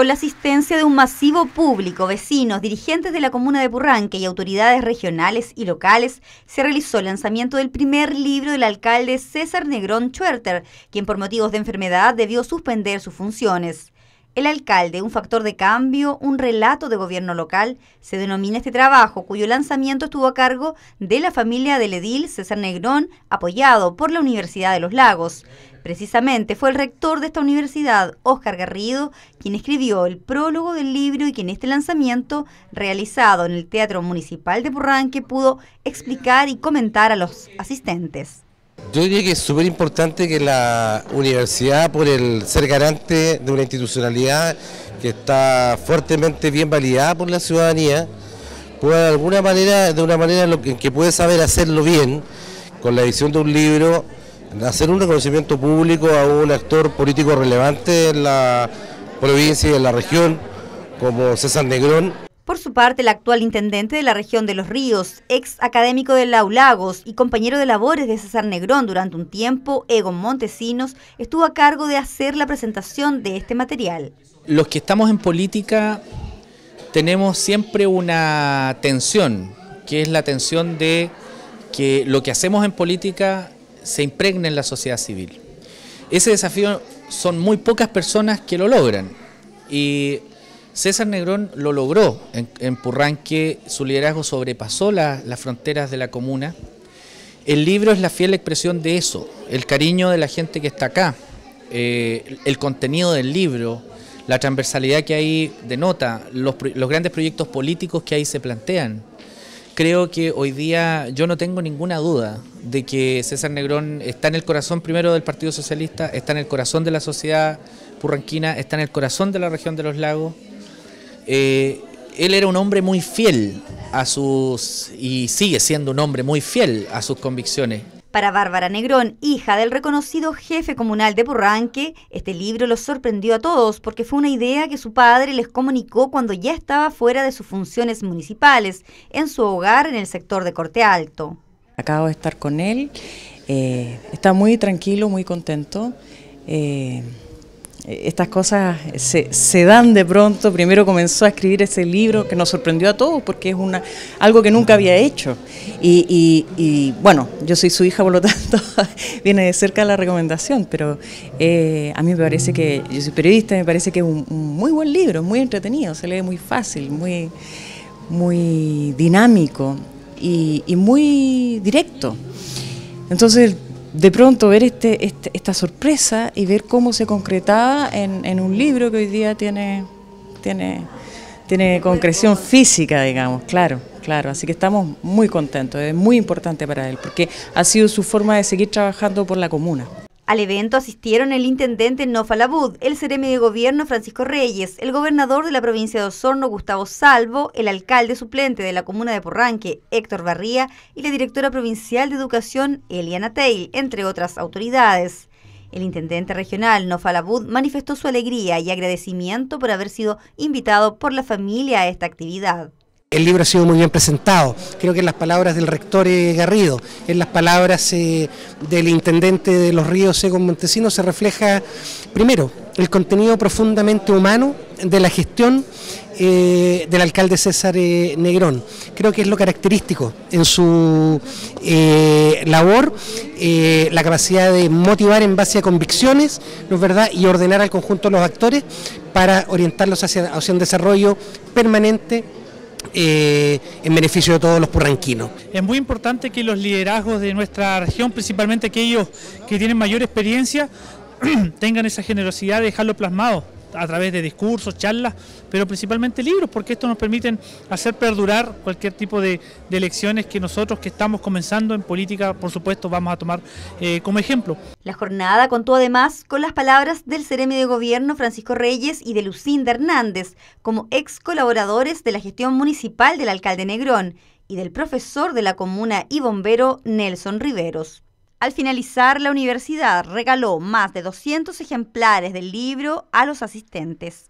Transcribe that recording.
con la asistencia de un masivo público, vecinos, dirigentes de la comuna de Purranque y autoridades regionales y locales, se realizó el lanzamiento del primer libro del alcalde César Negrón Chuerter, quien por motivos de enfermedad debió suspender sus funciones. El alcalde, un factor de cambio, un relato de gobierno local, se denomina este trabajo, cuyo lanzamiento estuvo a cargo de la familia del edil César Negrón, apoyado por la Universidad de los Lagos. Precisamente fue el rector de esta universidad, Óscar Garrido, quien escribió el prólogo del libro y quien este lanzamiento, realizado en el Teatro Municipal de Burranque, pudo explicar y comentar a los asistentes. Yo diría que es súper importante que la universidad, por el ser garante de una institucionalidad que está fuertemente bien validada por la ciudadanía, pueda de alguna manera, de una manera en que puede saber hacerlo bien, con la edición de un libro, hacer un reconocimiento público a un actor político relevante en la provincia y en la región, como César Negrón. Por su parte, el actual intendente de la región de Los Ríos, ex académico de Laulagos y compañero de labores de César Negrón durante un tiempo, Egon Montesinos, estuvo a cargo de hacer la presentación de este material. Los que estamos en política tenemos siempre una tensión, que es la tensión de que lo que hacemos en política se impregne en la sociedad civil. Ese desafío son muy pocas personas que lo logran y César Negrón lo logró en, Purranque, su liderazgo sobrepasó las fronteras de la comuna. El libro es la fiel expresión de eso, el cariño de la gente que está acá, eh, el contenido del libro, la transversalidad que ahí denota, los, los grandes proyectos políticos que ahí se plantean creo que hoy día yo no tengo ninguna duda de que César Negrón está en el corazón primero del Partido Socialista, está en el corazón de la sociedad purranquina, está en el corazón de la región de los lagos. Eh, él era un hombre muy fiel a sus, y sigue siendo un hombre muy fiel a sus convicciones. Para Bárbara Negrón, hija del reconocido jefe comunal de Burranque, este libro los sorprendió a todos porque fue una idea que su padre les comunicó cuando ya estaba fuera de sus funciones municipales, en su hogar en el sector de Corte Alto. Acabo de estar con él, eh, está muy tranquilo, muy contento. Eh, eh, estas cosas se, dan de pronto. Primero comenzó a escribir ese libro que nos sorprendió a todos porque es una, algo que nunca había hecho. Y, bueno, yo soy su hija, por lo tanto, viene de cerca la recomendación, pero eh, a mí me parece que, yo soy periodista, me parece que es un, muy buen libro, muy entretenido, se lee muy fácil, muy, muy dinámico y, y muy directo. Entonces, de pronto ver este, este, esta sorpresa y ver cómo se concretaba en, en un libro que hoy día tiene, tiene, tiene concreción física, digamos, claro, claro. Así que estamos muy contentos, es muy importante para él, porque ha sido su forma de seguir trabajando por la comuna. Al evento asistieron el intendente Nofalabud, el seremi de gobierno Francisco Reyes, el gobernador de la provincia de Osorno Gustavo Salvo, el alcalde suplente de la comuna de Porranque Héctor Barría y la directora provincial de educación Eliana Teil, entre otras autoridades. El intendente regional Nofalabud manifestó su alegría y agradecimiento por haber sido invitado por la familia a esta actividad. El libro ha sido muy bien presentado, creo que en las palabras del rector eh, Garrido, en las palabras eh, del intendente de los ríos Egon Montesino se refleja, primero, el contenido profundamente humano de la gestión eh, del alcalde César Negrón. Creo que es lo característico en su labor, la capacidad de motivar en base a convicciones, ¿no verdad?, y ordenar al conjunto de los actores para orientarlos hacia, hacia un desarrollo permanente eh, en beneficio de todos los purranquinos. Es muy importante que los liderazgos de nuestra región, principalmente aquellos que tienen mayor experiencia, tengan esa generosidad de dejarlo plasmado a través de discursos, charlas, pero principalmente libros, porque esto nos permiten hacer perdurar cualquier tipo de, elecciones que nosotros que estamos comenzando en política, por supuesto, vamos a tomar eh, como ejemplo. La jornada contó además con las palabras del seremi de Gobierno Francisco Reyes y de Lucinda Hernández, como ex colaboradores de la gestión municipal del alcalde Negrón y del profesor de la comuna y bombero Nelson Riveros. Al finalizar, la universidad regaló más de 200 ejemplares del libro a los asistentes.